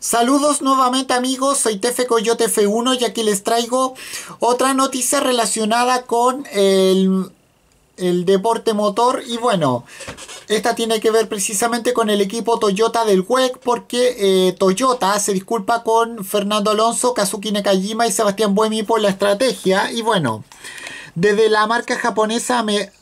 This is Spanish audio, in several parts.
Saludos nuevamente amigos, soy Tefe Coyote F1 y aquí les traigo otra noticia relacionada con el, deporte motor y bueno, esta tiene que ver precisamente con el equipo Toyota del WEC porque eh, Toyota se disculpa con Fernando Alonso, Kazuki Nakajima y Sebastián Buemi por la estrategia y bueno... Desde la marca japonesa me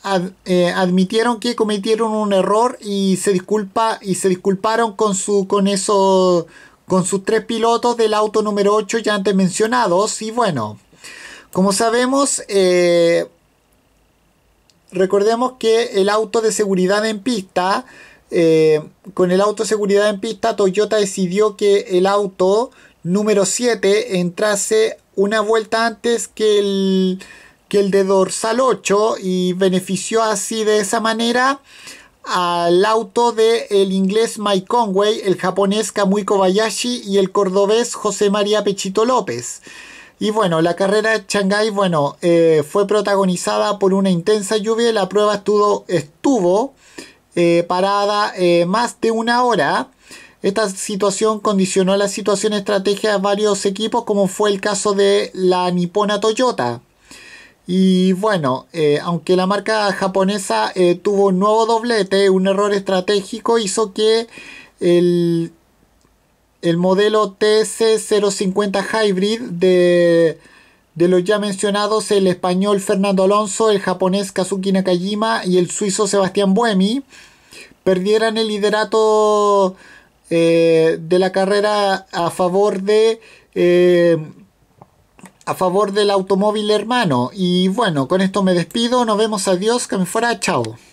eh, admitieron que cometieron un error y se disculpa y se disculparon con su con eso con sus tres pilotos del auto número 8 ya antes mencionados. Y bueno, como sabemos, eh, recordemos que el auto de seguridad en pista, eh, con el auto de seguridad en pista, Toyota decidió que el auto número 7 entrase una vuelta antes que el, que el de dorsal 8 y benefició así de esa manera al auto del inglés Mike Conway, el japonés Kamui Kobayashi y el cordobés José María Pechito López. Y bueno, la carrera de Shanghái, bueno, eh, fue protagonizada por una intensa lluvia la prueba estuvo, estuvo eh, parada eh, más de una hora. Esta situación condicionó la situación estratégica de varios equipos, como fue el caso de la nipona Toyota. Y bueno, eh, aunque la marca japonesa eh, tuvo un nuevo doblete, un error estratégico hizo que el, el modelo TC050 Hybrid de, de, los ya mencionados, el español Fernando Alonso, el japonés Kazuki Nakajima y el suizo Sebastián Buemi, perdieran el liderato eh, de la carrera a favor de a favor del automóvil hermano. Y bueno, con esto me despido, nos vemos, adiós, que me fuera, chao.